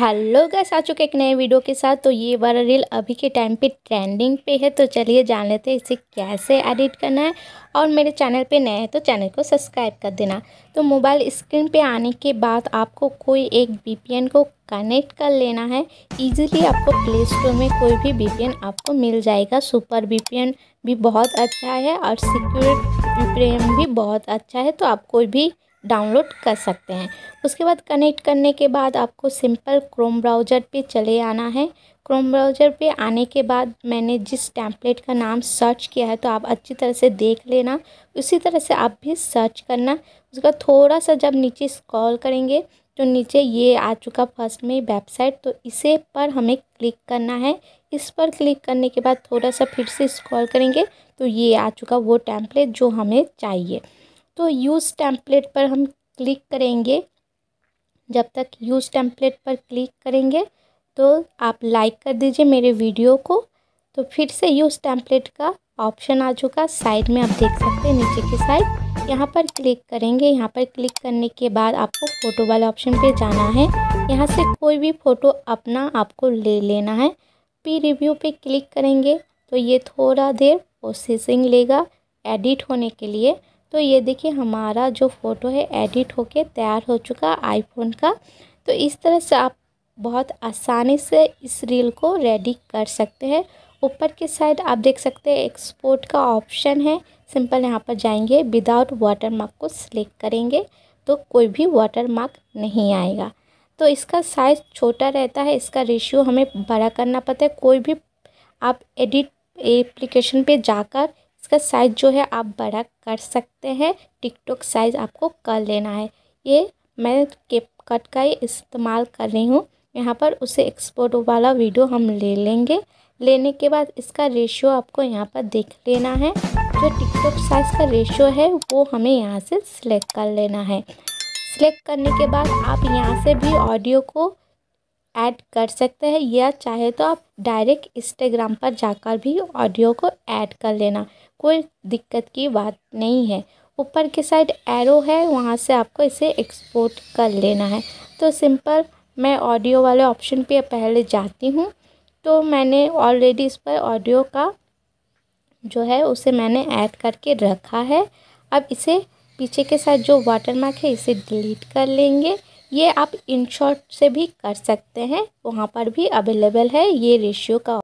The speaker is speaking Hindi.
हेलो गैस आ चुके एक नए वीडियो के साथ तो ये वाला रील अभी के टाइम पे ट्रेंडिंग पे है तो चलिए जान लेते हैं इसे कैसे एडिट करना है और मेरे चैनल पे नए हैं तो चैनल को सब्सक्राइब कर देना तो मोबाइल स्क्रीन पे आने के बाद आपको कोई एक बी को कनेक्ट कर लेना है इजीली आपको प्ले स्टोर में कोई भी बी आपको मिल जाएगा सुपर बी भी बहुत अच्छा है और सिक्योर बी भी बहुत अच्छा है तो आप कोई भी डाउनलोड कर सकते हैं उसके बाद कनेक्ट करने के बाद आपको सिंपल क्रोम ब्राउज़र पे चले आना है क्रोम ब्राउज़र पे आने के बाद मैंने जिस टैंपलेट का नाम सर्च किया है तो आप अच्छी तरह से देख लेना उसी तरह से आप भी सर्च करना उसका थोड़ा सा जब नीचे स्क्रॉल करेंगे तो नीचे ये आ चुका फर्स्ट में वेबसाइट तो इसे पर हमें क्लिक करना है इस पर क्लिक करने के बाद थोड़ा सा फिर से स्क्रॉल करेंगे तो ये आ चुका वो टैंपलेट जो हमें चाहिए तो यूज़ टेम्पलेट पर हम क्लिक करेंगे जब तक यूज़ टेम्पलेट पर क्लिक करेंगे तो आप लाइक कर दीजिए मेरे वीडियो को तो फिर से यूज़ टेम्पलेट का ऑप्शन आ चुका साइड में आप देख सकते हैं नीचे की साइड यहाँ पर क्लिक करेंगे यहाँ पर क्लिक करने के बाद आपको फ़ोटो वाले ऑप्शन पे जाना है यहाँ से कोई भी फ़ोटो अपना आपको ले लेना है पी रिव्यू पे क्लिक करेंगे तो ये थोड़ा देर प्रोसेसिंग लेगा एडिट होने के लिए तो ये देखिए हमारा जो फ़ोटो है एडिट होके तैयार हो चुका आईफोन का तो इस तरह से आप बहुत आसानी से इस रील को रेडी कर सकते हैं ऊपर के साइड आप देख सकते हैं एक्सपोर्ट का ऑप्शन है सिंपल यहाँ पर जाएंगे विदाउट वाटर मार्क को सिलेक्ट करेंगे तो कोई भी वाटर मार्क नहीं आएगा तो इसका साइज़ छोटा रहता है इसका रेशियो हमें बड़ा करना पड़ता है कोई भी आप एडिट एप्लीकेशन पे जाकर इसका साइज़ जो है आप बड़ा कर सकते हैं टिकटॉक साइज़ आपको कर लेना है ये मैं केप कट का ही इस्तेमाल कर रही हूँ यहाँ पर उसे एक्सपोर्ट वाला वीडियो हम ले लेंगे लेने के बाद इसका रेशियो आपको यहाँ पर देख लेना है जो टिकटॉक साइज़ का रेशियो है वो हमें यहाँ से सिलेक्ट कर लेना है सिलेक्ट करने के बाद आप यहाँ से भी ऑडियो को ऐड कर सकते हैं या चाहे तो आप डायरेक्ट इंस्टाग्राम पर जाकर भी ऑडियो को ऐड कर लेना कोई दिक्कत की बात नहीं है ऊपर के साइड एरो है वहाँ से आपको इसे एक्सपोर्ट कर लेना है तो सिंपल मैं ऑडियो वाले ऑप्शन पे पहले जाती हूँ तो मैंने ऑलरेडी इस पर ऑडियो का जो है उसे मैंने ऐड करके रखा है अब इसे पीछे के साथ जो वाटर मार्क है इसे डिलीट कर लेंगे ये आप इनशॉट से भी कर सकते हैं वहाँ पर भी अवेलेबल है ये रेशियो का